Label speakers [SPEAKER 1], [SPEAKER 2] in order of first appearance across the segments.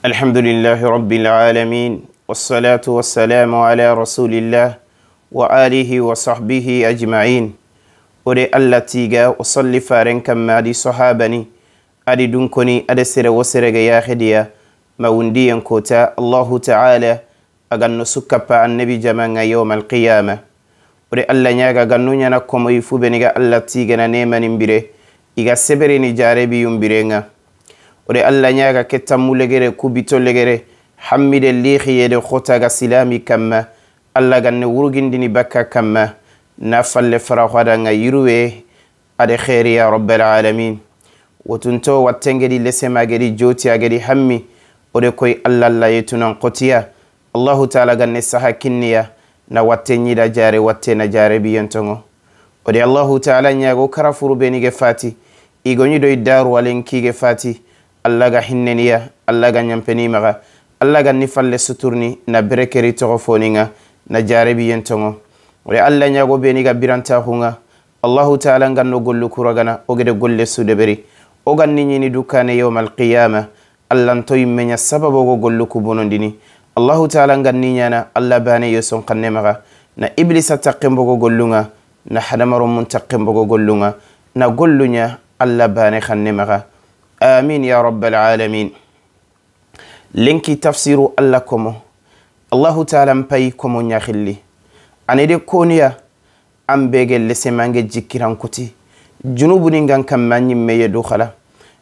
[SPEAKER 1] الحمد لله رب العالمين والصلاة والسلام على رسول الله وآله وصحبه أجمعين وري الله تيغا وصلي فارن كما دي صحابني أدي دونكوني أدي سر وسر يا خديا ما وندي كوتا الله تعالى أغن سكا النبي جمان يوم القيامة وري الله نياغا غنو نانا كومو يفو بنيغا الله تيغا نيمان إمبري إيغا سبريني جاربي يمبرينغا ore allah ñaga kettammu legere kubito legere hammide lihiyede hotaga silami kamma allah ganne wurgindini bakka kamma na falle fara hadanga yiruwe ade heri ya rabbal alamin wotunto wattengedi lesemagedi jotiyagedi hammi ode koy allah la yetunan kotiya allahu taala ganne saha kinniya na watte ñiɗa jare wattena jare biyontogo ode allahu taala ñago karafuru benige fati igoñiɗoye daru walen kige fati allah ga hinneniya allah ga ɲanpenimaxa allah ga ni falle suturni na berekeri keri toxo foninga na jarebi yen tongo wala allah ɲago beni ga biranta birantaxunga allahu taala ngan no gollu kuragana wo gede golle sudeberi wo gan ni ɲini dukkane yowma alqiyama allanto yimmeɲa sababogo gollu kubonondini allahu taala ngan ni ɲana allah bane yo son kannemaxa na iblisa taqenbogo gollunga na hadamaro mun taqenbogo gollunga na golluɲa allah bane kannemaxa amin ya rabbal alamin lenki tafsiru allah komo allahu taala n payi komo yahilli anede koniya an begelle semange jikkirankuti junubuni gan kamma yimme ye dukhala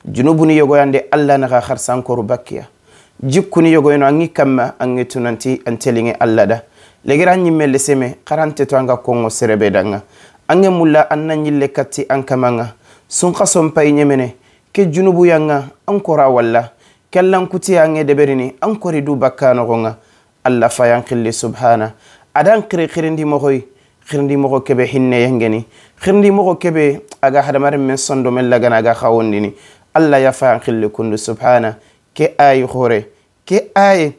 [SPEAKER 1] junubuni yogoyande allah naha harsankoru bakkiya jikkuni yogoyno an i kamma an ge tunanti an telinŋe allah da legera n yimmelle seme harante to an ga konŋo serebe danŋa an ge mulla an na yille katti an kamanŋa sunhason payi yemene ke junubuyanga ankora walla kellankutiyange deberini ankori du bakkanogonga allah fayan kille subhana adan kiri kirindimogoy kirindimogo kebe hinneyangeni kirindimogo kebe aga hadamarin men sondo men lagana aga hawondini allah yafayan kille kundu subhana ke ayi hore ke aye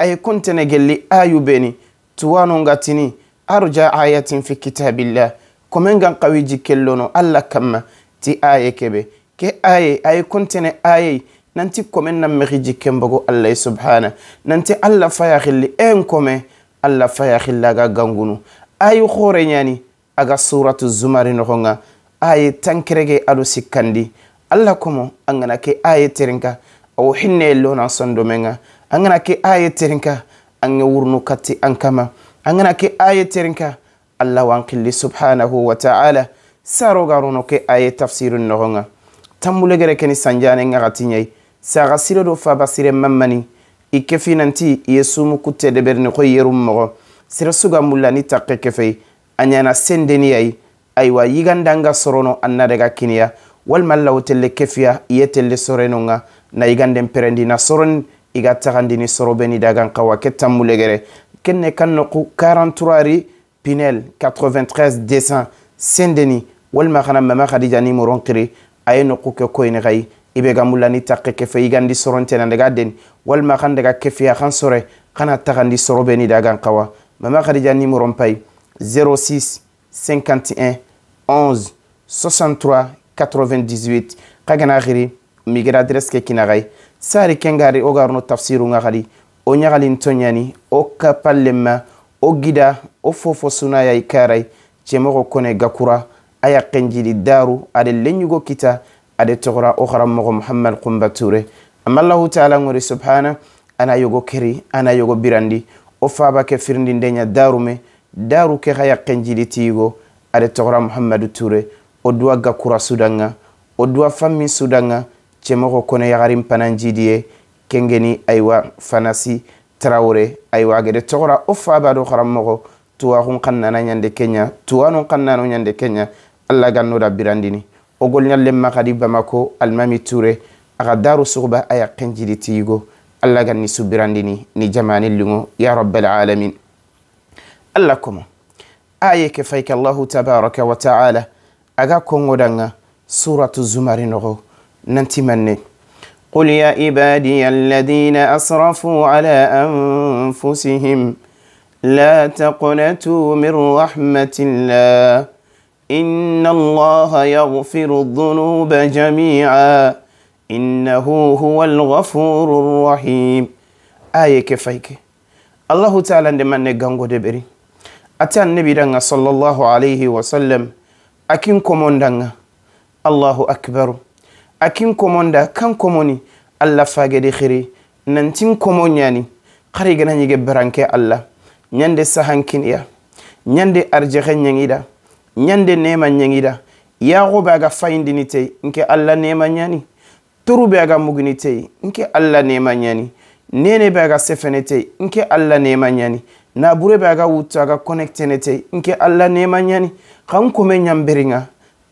[SPEAKER 1] aye kontene gelli ayu beni tuwanongatini arja ayatin fi kitabillah komen gan kawiji kellono allah kamma ti aye kebe ke aye aye kontene aye nanti kome na mexi jikkenbogo allah subhana nanti allah fayaxilli en eh, kome allah fayaxilli aga gangunu aye xore ɲani aga suratu zumari noxonga aye tankerege alu sikkandi allah komo angana ke aye terinka awo hinne lona sondomenga an gana ke aye terinka an ge kati ankama angana ke aye terinka allah wankili subhanahu wa ta'ala saro sarogaruno ke aye tafsiru noxonga tambule gere keni sanjane ngagati nyai saga sire do fa basire mamani ikefi nanti yesum kutte de berni ko yerum mo sire suga mulani takke kefe anyana sendeni ay aywa yiganda nga sorono anna daga kinya wal mallaw telle kefiya yetelle soreno nga na yiganda perendi na soron iga tagandi ni sorobeni daga nkawa ketta mulegere kenne kanno ku 43 pinel 93 dessin sendeni wal ma khana mama khadija ni moron 3 a ye noku ke koyini xayi i be ga mulani taxe kefe i gandi sorontenan daga deni walima xan daga kefiya xan sore xana taxandi soro beni dagan xawa mama khadija numéron pay 06 51 11 63 98 xa gana xiri migir adresse ke kina xayi sari kengari wo garuno tafsirunga xadi wo ɲagalin to ɲani wo kapallenma wo gida wo fofo sunaya i karai jemoxo kone gakura aya kenjili daru ada lenyugo kita ade togora okhara mogo muhammad kumba ture amma allahu taala ngori subhana ana yogo keri ana yogo birandi o faba ke ndenya daru me daru ke haya kenjili tigo ade togora muhammadu ture o duwa gakura sudanga o duwa fammi sudanga chemogo kone yagarin pananjidiye kengeni aywa fanasi tarawore aywa gede togora o faba do kharamogo tuwa hun kannana nyande kenya tuwanun kannano nyande kenya allah ganno rabbirandini o golñallenma kadi bamako almami ture aga daru suguba a yakken jidi tiyigo allah ganni subirandini ni jamanilliŋo ya alamin. allah komo aye ke fayke allahu tabaraka wa taala aga koŋodaŋa suratu zumari nogo nantimanne قل يا عبادي الذين أسرفوا على أنفسهم لا تقنتوا من رحمة الله إن الله يغفر الذنوب جميعا إنه هو الغفور الرحيم آية كفيك الله تعالى ندمان غانغو دبري أتى النبي دان صلى الله عليه وسلم أكين كومون دان الله أكبر أكين كومون دا كان كوموني الله فاقد خيري ننتين كومون يعني قريقنا نيجي برانكي الله نيندي سهان كينيا نيندي أرجخي نيجي ñande nema ñeŋida yaxo be aga fayindini tey nke alla nema ñani turu be aga mugini tey nke alla nema ñani nene be aga sefene tey nke alla nema ñani nabure be aga wutto aga connectene tey nke alla nema ñani xan kome ñamberinŋa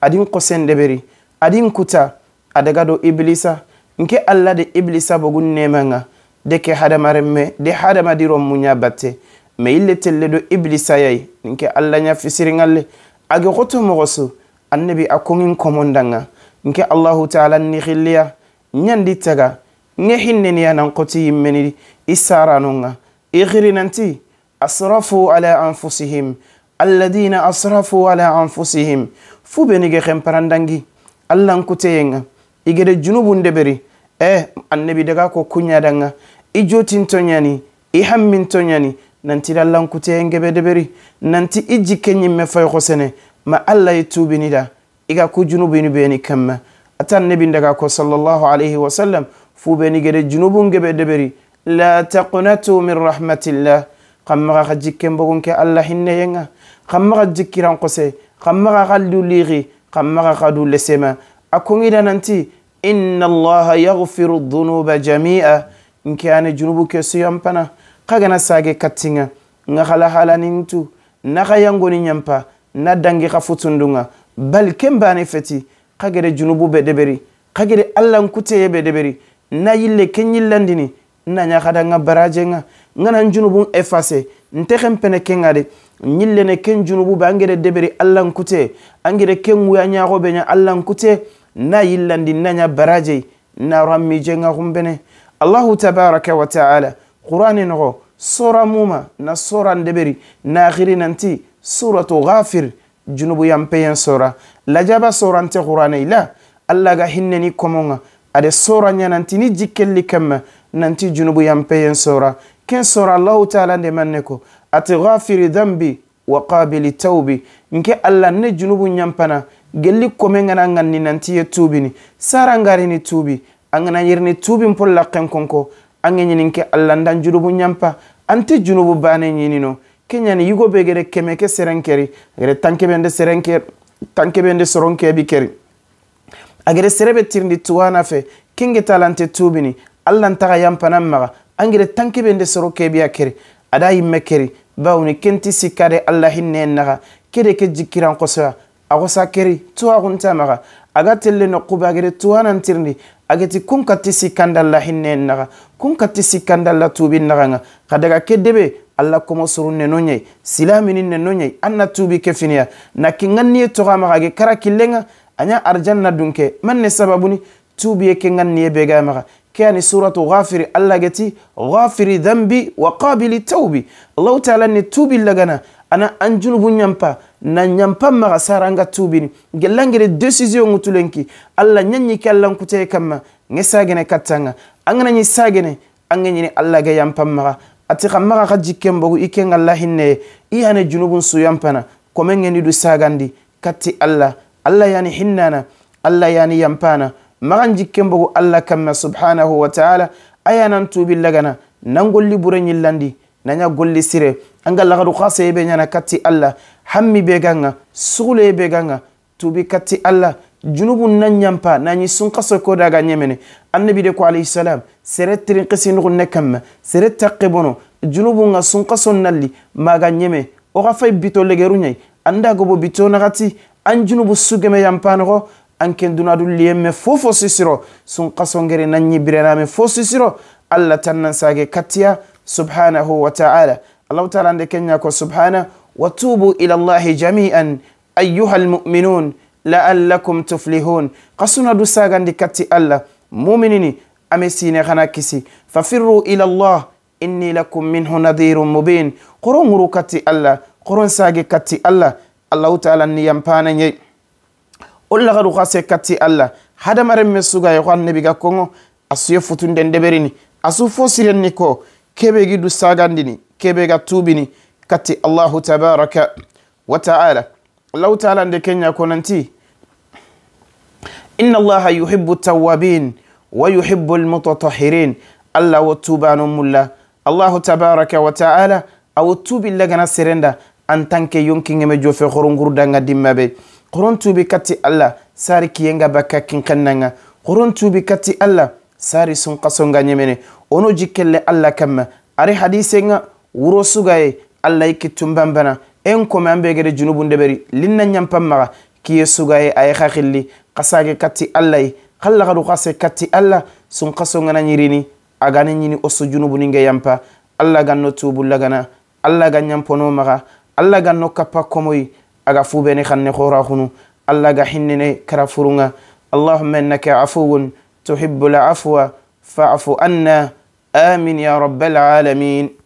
[SPEAKER 1] adin xosendeberi adin kuta adaga do iblisa nke alla de iblisa bogun nemanŋa de ke hadamarenme de hadamadiro muñabatte ma ille telle do iblisa yayi nke alla ñafisiriŋalle age xoto moxosu annabi a koŋin komondanga nke allahu taala ni xilliya ɲandi taga ŋe hinneniya nan xoti yimmenidi i saranonga i xirinanti asrafu ala anfusihim alladina asrafu ala anfusihim fu benige xenparandangi allan kuteyenga i gede junubun deberi e annabi daga ko kuɲadanga i jotinto ɲani i hamminto nanti dallan ngebe deberi nanti iji kenyi ñimme fayxo ma alla yitubi nida iga ga ku junubini beni kamma atan nebi daga ko sallallahu alayhi wasallam fu beni gede junubu ngebe deberi la taqunatu min rahmatillah xammaxa xa jikken alla hinne yenga jikkiran xose kose xa khaldu liixi xammaxa khadu lesema akungida nanti inna allaha yaghfiru dhunuba jamia nke junubu ke yampana xagana sage kattinŋa ŋa halahalanintu naxayangoni ɲanpa na dangi xa futundunŋa bal ken bane feti xagede junubu be deberi xagede allankuteye be deberi na yille ken ɲillandini na ɲaxadanŋa barajenŋa ŋanan junubun efase nte xenpene kenŋa de ɲillene ken junubu be angede deberi allankute angede ken wuya ɲaxo be ɲa allankute na yillandi na ɲa baraje na ranmijenŋa xunbene allahu tabaraka wa taala ta qurani e noxo sora muma na sora ndeɓeri naxiri nanti suratu gafir junubu yanpeyen sora lajaba sorante qurane ila allah ga hinneni komonga ade soraya nanti ni jikkelli kamma nanti junubu yanpeyen sora ken sora allahu taala nde manne ko ati gafiri dambi wa qabili taubi nke allah nne junubu yampana gelli kome ngana ganni nanti ye tuubini sara ngarini tuubi a ngana yirini tuubin pol laken konko an ge ɲinin kɛ alla junubu ɲanpa an tɛ junubu baane ɲinino ke ɲani yugo be gere kɛmɛ ke seren kɛri gere tankebende seren kɛ tankebende soron kɛ bi kɛri a gere sere be tirindi tuwana fɛ ken ge tala n tɛ tubini alla n taga yanpanan maga an gere tankebende soro kɛbiya kɛri ada yimme kɛri bawo ni ken ti sikka de alla naga ke de ke jikkiran kosɛba a gosa kɛri tuwa gunta maga a ga telle noqube a gere tuwanan tirindi agati kun kati sikandalla hinne naga kun kati sikandalla tubi naganga kadaga ke debe allah komosuru neno yai silamini neno yai anna tubi ke finiya naki ganniye togamagage kara killenga aya arjanna dunke manne sababuni tubiye ke ganniye begamaga ke ani suratu gafiri allah geti gafiri dhanbi wa qabili taubi allahu taala ni tubi lagana ana anjunubu yampa nan ñam pamma xa sara nga tuubini gellangire décision ŋutulen ki alla ñanñi ke allankutee kamma ŋe sagene kattanga a ŋa nañi sagene a ŋe ñini alla ge yan pam maxa ati xa maxa xa jikken bogu i ke ŋa lahinneye i yane junubun suyanpana komen ŋe ni du sagandi katti alla alla yani hinnana alla yani yanpana maxan jikken bogu alla kamma subhanahu wa taala a yanan tuubi lagana nan golli bureñillandi nanya golli sire anga lagadu khase be nyana katti alla hammi be ganga sugule be ganga tubi katti alla junubu nanyampa nyampa nanyi sun kaso ko daga nyemene annabi de ko alayhi salam sere tirin qisi nugu nekam sere taqibono junubu nga sun kaso nalli maga nyeme o ga bito legeru nyai anda go bo bito nagati an junubu sugeme yampano go an ken dunadu liyemme fofo sisiro sun kaso ngere nanyi birename fo sisiro alla tannan sage kattiya subhanahu wa taala allahu taala nde kenña ko subhana wa tubu ila llahi jamian ayuha almuminun laallakum tuflihun kasuna du sagandi katti allah muminini ame sine hana kisi fafirru ila llah inni lakum minhu nadirun mubin koron wuru katti allah koron sagi katti allah allahu taala niyam pana ñey ollahadu hase katti allah hadamaren me sugayo hannebigakkongo asuye futunde ndeɓerini asu fosirenni ko kebe gi du sagandini kebe ga tubini kati allahu tabaraka wa ta'ala allahu ta'ala nde kenya konanti inna allaha yuhibbu tawabin wa yuhibbu almutatahirin allah wo tubano mulla allahu tabaraka wa ta'ala awo tubilla gana serenda en tant que yonkingeme jofe horongurdanga dimmaɓe horon tubi kati allah sari kiyenga bakka kinkannaga horon tubi kati allah sari sunkasonga ñemene ono jikkelle allah kam ari hadisenga wuro sugaye allah yikki tumbambana en kome ambegede junubu ndeɓeri linnanñam pammaxa kiye sugaye aye xa xilli xa sage katti allahy xalla xadu xa se katti allah sun xasongana ñirini agani ñini osu junubu ninge yampa allah ganno tubu lagana allah ga ñampono maxa allah ganno kappa komoy aga fubeni xanne xora xunu allah ga xinnene kara furunga allahumma innaka afuwun tuhibu lafuwa la فاعف عنا آمين يا رب العالمين